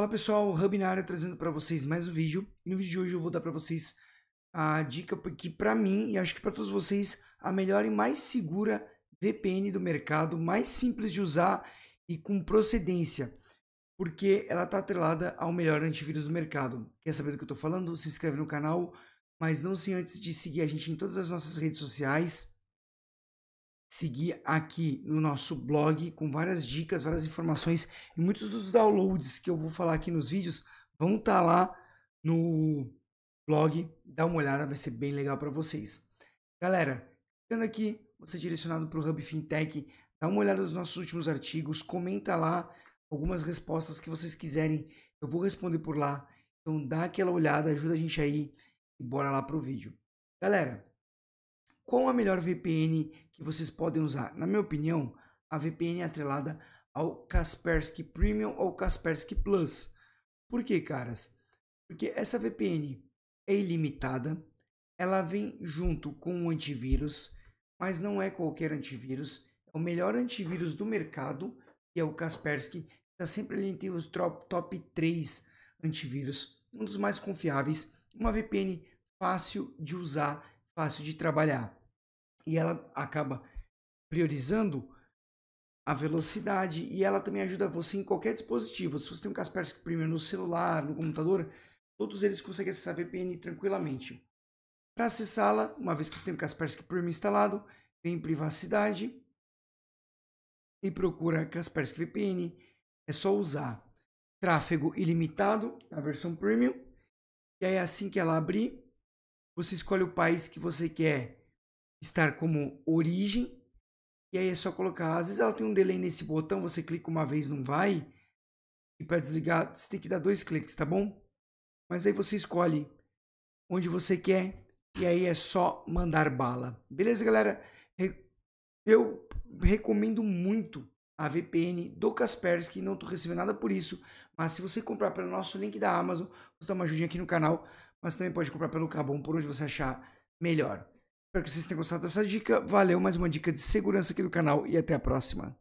Fala pessoal, Hub na área trazendo para vocês mais um vídeo. E no vídeo de hoje eu vou dar para vocês a dica porque para mim e acho que para todos vocês a melhor e mais segura VPN do mercado, mais simples de usar e com procedência, porque ela está atrelada ao melhor antivírus do mercado. Quer saber do que eu estou falando? Se inscreve no canal, mas não sem antes de seguir a gente em todas as nossas redes sociais seguir aqui no nosso blog com várias dicas, várias informações e muitos dos downloads que eu vou falar aqui nos vídeos vão estar tá lá no blog. Dá uma olhada, vai ser bem legal para vocês. Galera, ficando aqui, você é direcionado para o Hub Fintech, dá uma olhada nos nossos últimos artigos, comenta lá algumas respostas que vocês quiserem, eu vou responder por lá. Então dá aquela olhada, ajuda a gente aí e bora lá pro vídeo. Galera, qual a melhor VPN que vocês podem usar? Na minha opinião, a VPN é atrelada ao Kaspersky Premium ou Kaspersky Plus. Por que, caras? Porque essa VPN é ilimitada, ela vem junto com o antivírus, mas não é qualquer antivírus, é o melhor antivírus do mercado, que é o Kaspersky, está sempre ali entre os top, top 3 antivírus, um dos mais confiáveis, uma VPN fácil de usar, fácil de trabalhar e ela acaba priorizando a velocidade e ela também ajuda você em qualquer dispositivo. Se você tem um Kaspersky Premium no celular, no computador, todos eles conseguem acessar a VPN tranquilamente. Para acessá-la, uma vez que você tem o Kaspersky Premium instalado, vem em privacidade e procura Kaspersky VPN. É só usar tráfego ilimitado na versão Premium. E aí assim que ela abrir, você escolhe o país que você quer estar como origem. E aí é só colocar. Às vezes ela tem um delay nesse botão, você clica uma vez, não vai. E para desligar, você tem que dar dois cliques, tá bom? Mas aí você escolhe onde você quer e aí é só mandar bala. Beleza, galera? Eu recomendo muito a VPN do Kaspersky, não estou recebendo nada por isso, mas se você comprar pelo nosso link da Amazon, você dá uma ajudinha aqui no canal, mas também pode comprar pelo Cabum, por onde você achar melhor. Espero que vocês tenham gostado dessa dica. Valeu, mais uma dica de segurança aqui do canal e até a próxima.